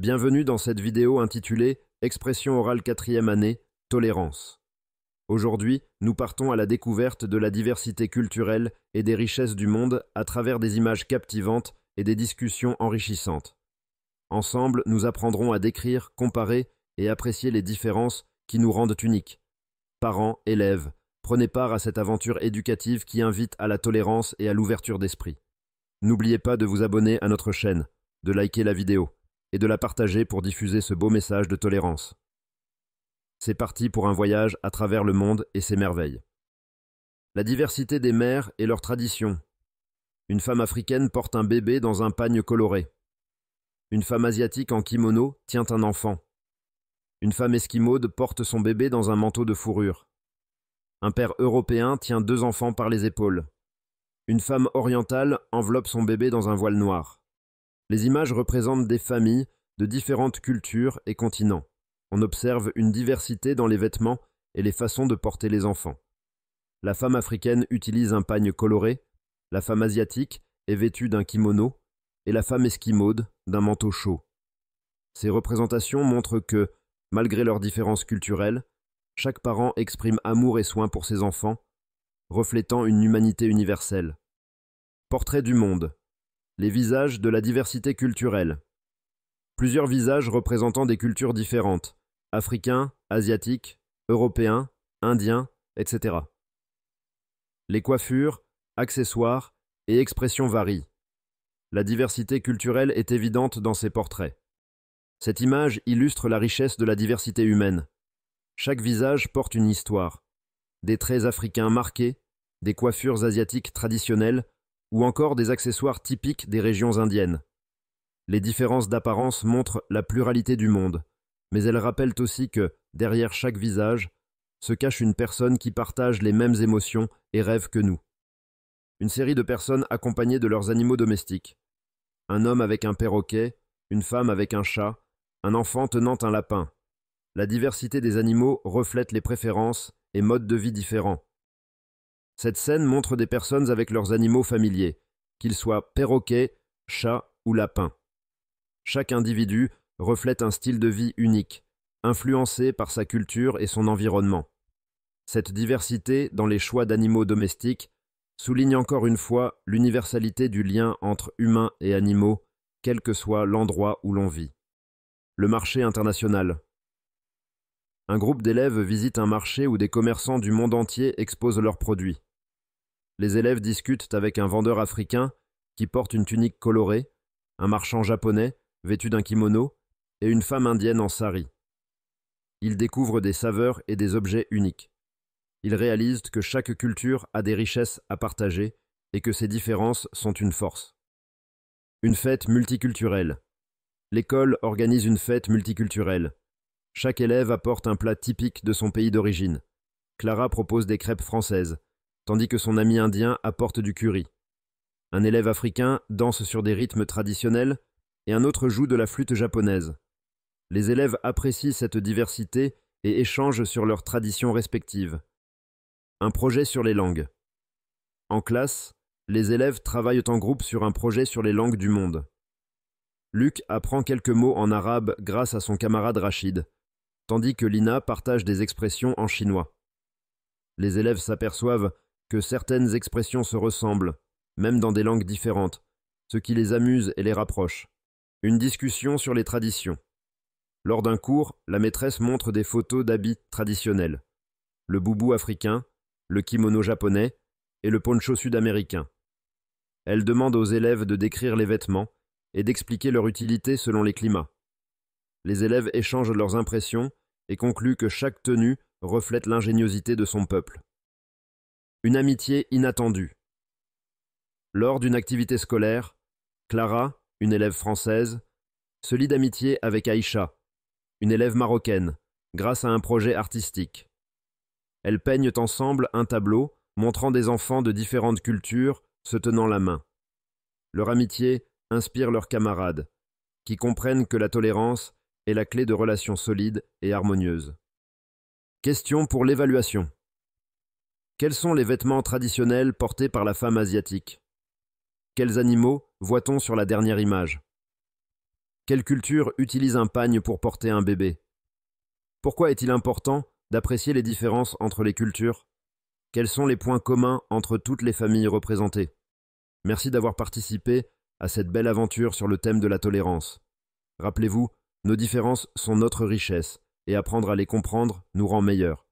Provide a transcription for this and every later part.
Bienvenue dans cette vidéo intitulée Expression orale quatrième année, tolérance. Aujourd'hui, nous partons à la découverte de la diversité culturelle et des richesses du monde à travers des images captivantes et des discussions enrichissantes. Ensemble, nous apprendrons à décrire, comparer et apprécier les différences qui nous rendent uniques. Parents, élèves, prenez part à cette aventure éducative qui invite à la tolérance et à l'ouverture d'esprit. N'oubliez pas de vous abonner à notre chaîne, de liker la vidéo et de la partager pour diffuser ce beau message de tolérance. C'est parti pour un voyage à travers le monde et ses merveilles. La diversité des mères et leurs traditions. Une femme africaine porte un bébé dans un pagne coloré. Une femme asiatique en kimono tient un enfant. Une femme esquimaude porte son bébé dans un manteau de fourrure. Un père européen tient deux enfants par les épaules. Une femme orientale enveloppe son bébé dans un voile noir. Les images représentent des familles de différentes cultures et continents. On observe une diversité dans les vêtements et les façons de porter les enfants. La femme africaine utilise un pagne coloré, la femme asiatique est vêtue d'un kimono et la femme esquimaude d'un manteau chaud. Ces représentations montrent que, malgré leurs différences culturelles, chaque parent exprime amour et soin pour ses enfants, reflétant une humanité universelle. Portrait du monde les visages de la diversité culturelle. Plusieurs visages représentant des cultures différentes, africains, asiatiques, européens, indiens, etc. Les coiffures, accessoires et expressions varient. La diversité culturelle est évidente dans ces portraits. Cette image illustre la richesse de la diversité humaine. Chaque visage porte une histoire. Des traits africains marqués, des coiffures asiatiques traditionnelles, ou encore des accessoires typiques des régions indiennes. Les différences d'apparence montrent la pluralité du monde, mais elles rappellent aussi que, derrière chaque visage, se cache une personne qui partage les mêmes émotions et rêves que nous. Une série de personnes accompagnées de leurs animaux domestiques. Un homme avec un perroquet, une femme avec un chat, un enfant tenant un lapin. La diversité des animaux reflète les préférences et modes de vie différents. Cette scène montre des personnes avec leurs animaux familiers, qu'ils soient perroquets, chats ou lapins. Chaque individu reflète un style de vie unique, influencé par sa culture et son environnement. Cette diversité dans les choix d'animaux domestiques souligne encore une fois l'universalité du lien entre humains et animaux, quel que soit l'endroit où l'on vit. Le marché international. Un groupe d'élèves visite un marché où des commerçants du monde entier exposent leurs produits les élèves discutent avec un vendeur africain qui porte une tunique colorée, un marchand japonais vêtu d'un kimono et une femme indienne en sari. Ils découvrent des saveurs et des objets uniques. Ils réalisent que chaque culture a des richesses à partager et que ces différences sont une force. Une fête multiculturelle. L'école organise une fête multiculturelle. Chaque élève apporte un plat typique de son pays d'origine. Clara propose des crêpes françaises, tandis que son ami indien apporte du curry. Un élève africain danse sur des rythmes traditionnels et un autre joue de la flûte japonaise. Les élèves apprécient cette diversité et échangent sur leurs traditions respectives. Un projet sur les langues. En classe, les élèves travaillent en groupe sur un projet sur les langues du monde. Luc apprend quelques mots en arabe grâce à son camarade Rachid, tandis que Lina partage des expressions en chinois. Les élèves s'aperçoivent que certaines expressions se ressemblent, même dans des langues différentes, ce qui les amuse et les rapproche. Une discussion sur les traditions. Lors d'un cours, la maîtresse montre des photos d'habits traditionnels. Le boubou africain, le kimono japonais et le poncho sud-américain. Elle demande aux élèves de décrire les vêtements et d'expliquer leur utilité selon les climats. Les élèves échangent leurs impressions et concluent que chaque tenue reflète l'ingéniosité de son peuple. Une amitié inattendue. Lors d'une activité scolaire, Clara, une élève française, se lie d'amitié avec Aïcha, une élève marocaine, grâce à un projet artistique. Elles peignent ensemble un tableau montrant des enfants de différentes cultures se tenant la main. Leur amitié inspire leurs camarades, qui comprennent que la tolérance est la clé de relations solides et harmonieuses. Question pour l'évaluation. Quels sont les vêtements traditionnels portés par la femme asiatique Quels animaux voit-on sur la dernière image Quelle culture utilise un pagne pour porter un bébé Pourquoi est-il important d'apprécier les différences entre les cultures Quels sont les points communs entre toutes les familles représentées Merci d'avoir participé à cette belle aventure sur le thème de la tolérance. Rappelez-vous, nos différences sont notre richesse, et apprendre à les comprendre nous rend meilleurs.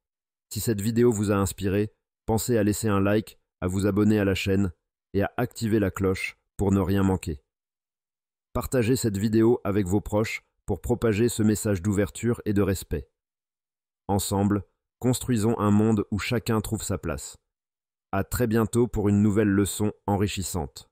Si cette vidéo vous a inspiré, pensez à laisser un like, à vous abonner à la chaîne et à activer la cloche pour ne rien manquer. Partagez cette vidéo avec vos proches pour propager ce message d'ouverture et de respect. Ensemble, construisons un monde où chacun trouve sa place. À très bientôt pour une nouvelle leçon enrichissante.